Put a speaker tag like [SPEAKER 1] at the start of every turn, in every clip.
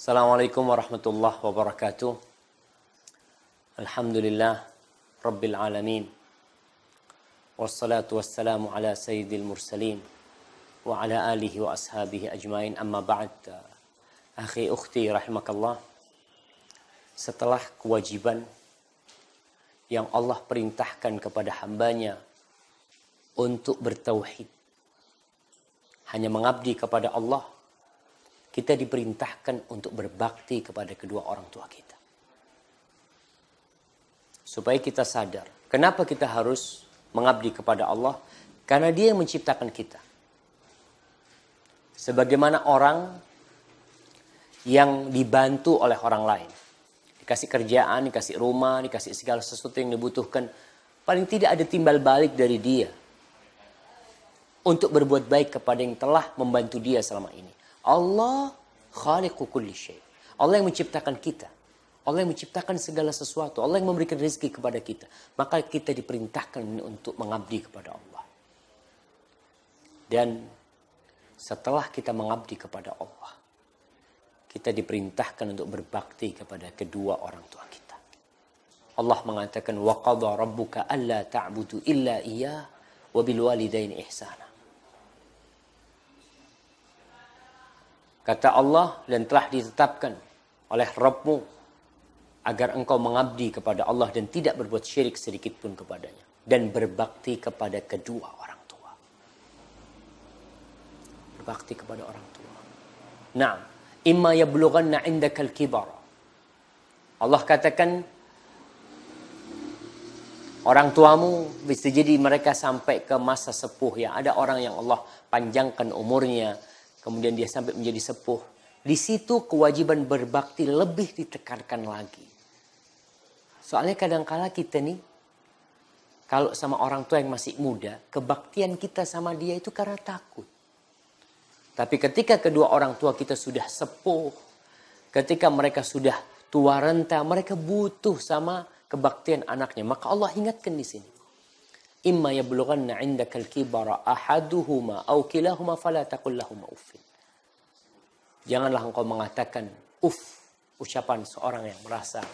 [SPEAKER 1] Assalamualaikum warahmatullahi wabarakatuh. Alhamdulillah Rabbil Alamin. Wassalatu wassalamu ala sayyidil mursalin wa ala alihi wa ashabihi ajmain amma ba'd. Akhi ukhti rahimakallah. Setelah kewajiban yang Allah perintahkan kepada hambanya untuk bertauhid. Hanya mengabdi kepada Allah kita diperintahkan untuk berbakti kepada kedua orang tua kita. Supaya kita sadar, kenapa kita harus mengabdi kepada Allah? Karena dia yang menciptakan kita. Sebagaimana orang yang dibantu oleh orang lain. Dikasih kerjaan, dikasih rumah, dikasih segala sesuatu yang dibutuhkan. Paling tidak ada timbal balik dari dia. Untuk berbuat baik kepada yang telah membantu dia selama ini Allah khaliqu kulli syai. Allah yang menciptakan kita. Allah yang menciptakan segala sesuatu. Allah yang memberikan rezeki kepada kita. Maka kita diperintahkan untuk mengabdi kepada Allah. Dan setelah kita mengabdi kepada Allah, kita diperintahkan untuk berbakti kepada kedua orang tua kita. Allah mengatakan, وَقَضَى رَبُّكَ أَلَّا تَعْبُدُ إِلَّا إِيَّهِ وَبِالْوَالِدَيْنِ إِحْسَانًا Kata Allah dan telah ditetapkan oleh Rabbmu agar engkau mengabdi kepada Allah dan tidak berbuat syirik sedikit pun kepadanya dan berbakti kepada kedua orang tua. Berbakti kepada orang tua. Nah, imma yablughanna indakal kibar. Allah katakan Orang tuamu bisa jadi mereka sampai ke masa sepuh ya. Ada orang yang Allah panjangkan umurnya, kemudian dia sampai menjadi sepuh. Di situ kewajiban berbakti lebih ditekankan lagi. Soalnya kadangkala kita nih, kalau sama orang tua yang masih muda, kebaktian kita sama dia itu karena takut. Tapi ketika kedua orang tua kita sudah sepuh, ketika mereka sudah tua renta, mereka butuh sama kebaktian anaknya. Maka Allah ingatkan di sini imma yablughanna 'indakal kibara ahaduhuma aw kilahuma fala taqul lahum uffin. Janganlah engkau mengatakan uff ucapan seorang yang merasa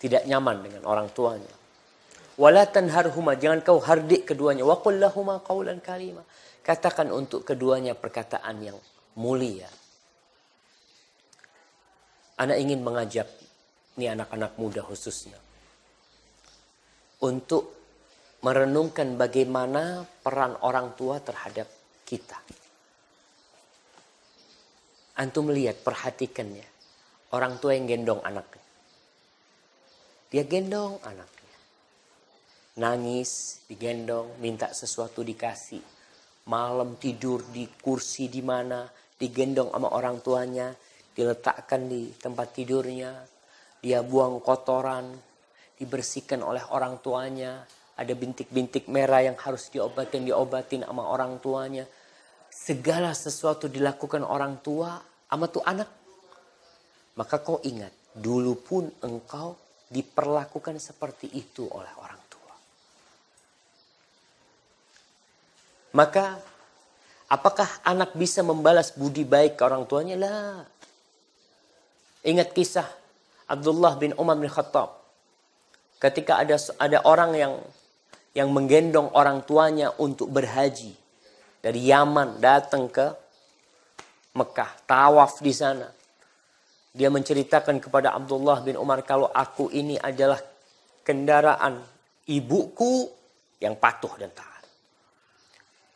[SPEAKER 1] tidak nyaman dengan orang tuanya. Wala tanharhuma jangan kau hardik keduanya wa qul lahuma qawlan karima. Katakan untuk keduanya perkataan yang mulia. Anak ingin mengajak ni anak-anak muda khususnya untuk merenungkan bagaimana peran orang tua terhadap kita. Antum lihat, perhatikannya. Orang tua yang gendong anaknya. Dia gendong anaknya. Nangis, digendong, minta sesuatu dikasih. Malam tidur di kursi di mana, digendong sama orang tuanya, diletakkan di tempat tidurnya, dia buang kotoran, dibersihkan oleh orang tuanya, ada bintik-bintik merah yang harus diobatin, diobatin sama orang tuanya. Segala sesuatu dilakukan orang tua sama tuh anak. Maka kau ingat, dulu pun engkau diperlakukan seperti itu oleh orang tua. Maka apakah anak bisa membalas budi baik ke orang tuanya? Lah. Ingat kisah Abdullah bin Umar bin Khattab ketika ada ada orang yang yang menggendong orang tuanya untuk berhaji dari Yaman datang ke Mekah, tawaf di sana. Dia menceritakan kepada Abdullah bin Umar kalau aku ini adalah kendaraan ibuku yang patuh dan taat.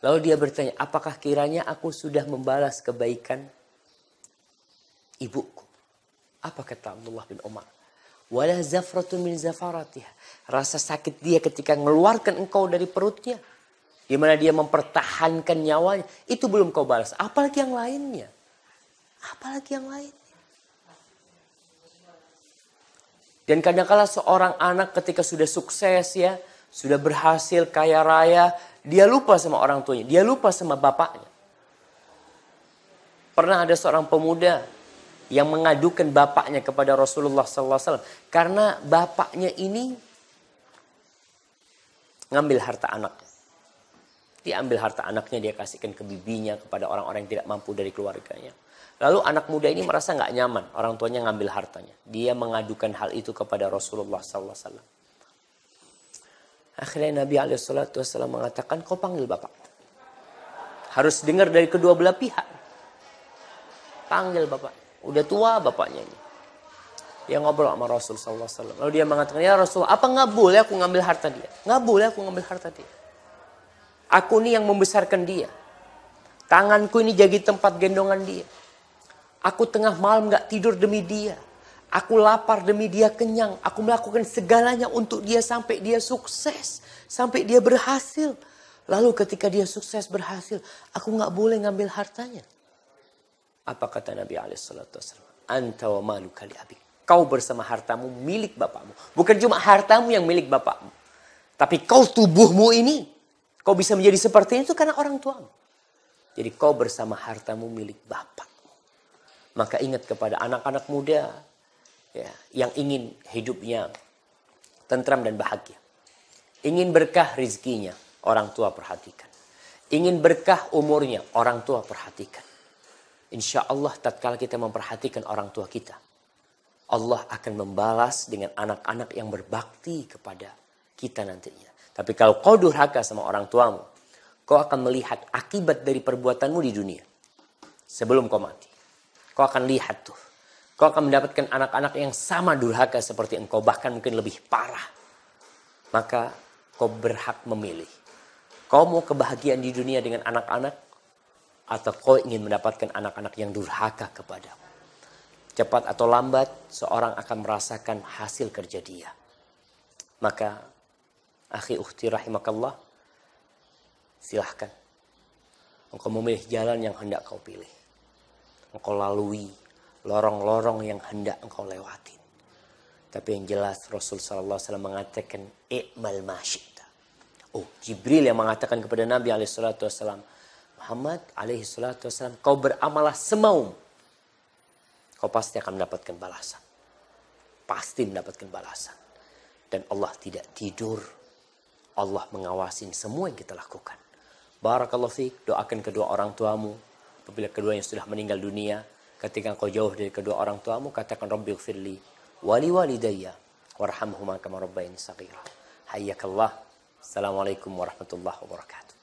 [SPEAKER 1] Lalu dia bertanya, apakah kiranya aku sudah membalas kebaikan ibuku? Apa kata Abdullah bin Umar? Wala zafratu min zafaratiha. Rasa sakit dia ketika mengeluarkan engkau dari perutnya. Di mana dia mempertahankan nyawanya. Itu belum kau balas. Apalagi yang lainnya. Apalagi yang lain. Dan kadangkala kala seorang anak ketika sudah sukses ya, sudah berhasil kaya raya, dia lupa sama orang tuanya, dia lupa sama bapaknya. Pernah ada seorang pemuda yang mengadukan bapaknya kepada Rasulullah SAW. Karena bapaknya ini ngambil harta anak. Diambil harta anaknya, dia kasihkan ke bibinya, kepada orang-orang yang tidak mampu dari keluarganya. Lalu anak muda ini merasa nggak nyaman, orang tuanya ngambil hartanya. Dia mengadukan hal itu kepada Rasulullah SAW. Akhirnya Nabi SAW mengatakan, kau panggil bapak. Harus dengar dari kedua belah pihak. Panggil bapak. Udah tua bapaknya ini. Dia ngobrol sama Rasul SAW. Lalu dia mengatakan, ya Rasul, apa nggak boleh aku ngambil harta dia? Nggak boleh aku ngambil harta dia. Aku ini yang membesarkan dia. Tanganku ini jadi tempat gendongan dia. Aku tengah malam nggak tidur demi dia. Aku lapar demi dia kenyang. Aku melakukan segalanya untuk dia sampai dia sukses. Sampai dia berhasil. Lalu ketika dia sukses berhasil, aku nggak boleh ngambil hartanya. Apa kata Nabi SAW? Anta wa malu kali abik. Kau bersama hartamu milik bapakmu. Bukan cuma hartamu yang milik bapakmu. Tapi kau tubuhmu ini. Kau bisa menjadi seperti itu karena orang tuamu. Jadi kau bersama hartamu milik bapakmu. Maka ingat kepada anak-anak muda. Ya, yang ingin hidupnya tentram dan bahagia. Ingin berkah rizkinya, orang tua perhatikan. Ingin berkah umurnya, orang tua perhatikan. Insya Allah tatkala kita memperhatikan orang tua kita. Allah akan membalas dengan anak-anak yang berbakti kepada kita nantinya. Tapi kalau kau durhaka sama orang tuamu, kau akan melihat akibat dari perbuatanmu di dunia. Sebelum kau mati. Kau akan lihat tuh. Kau akan mendapatkan anak-anak yang sama durhaka seperti engkau. Bahkan mungkin lebih parah. Maka kau berhak memilih. Kau mau kebahagiaan di dunia dengan anak-anak atau kau ingin mendapatkan anak-anak yang durhaka kepadamu. Cepat atau lambat, seorang akan merasakan hasil kerja dia. Maka, akhi ukhti rahimakallah, silahkan. Engkau memilih jalan yang hendak kau pilih. Engkau lalui lorong-lorong yang hendak engkau lewatin. Tapi yang jelas Rasul saw Alaihi Wasallam mengatakan, Ikmal masyidah. Oh, Jibril yang mengatakan kepada Nabi Alaihi Wasallam, Muhammad alaihi salatu wasalam, kau beramalah semau, kau pasti akan mendapatkan balasan. Pasti mendapatkan balasan. Dan Allah tidak tidur. Allah mengawasi semua yang kita lakukan. Barakallahu fiik, doakan kedua orang tuamu. Apabila keduanya sudah meninggal dunia, ketika kau jauh dari kedua orang tuamu, katakan Rabbi firli wali walidayya warhamhuma kama rabbayani saghira. Hayyakallah. Assalamualaikum warahmatullahi wabarakatuh.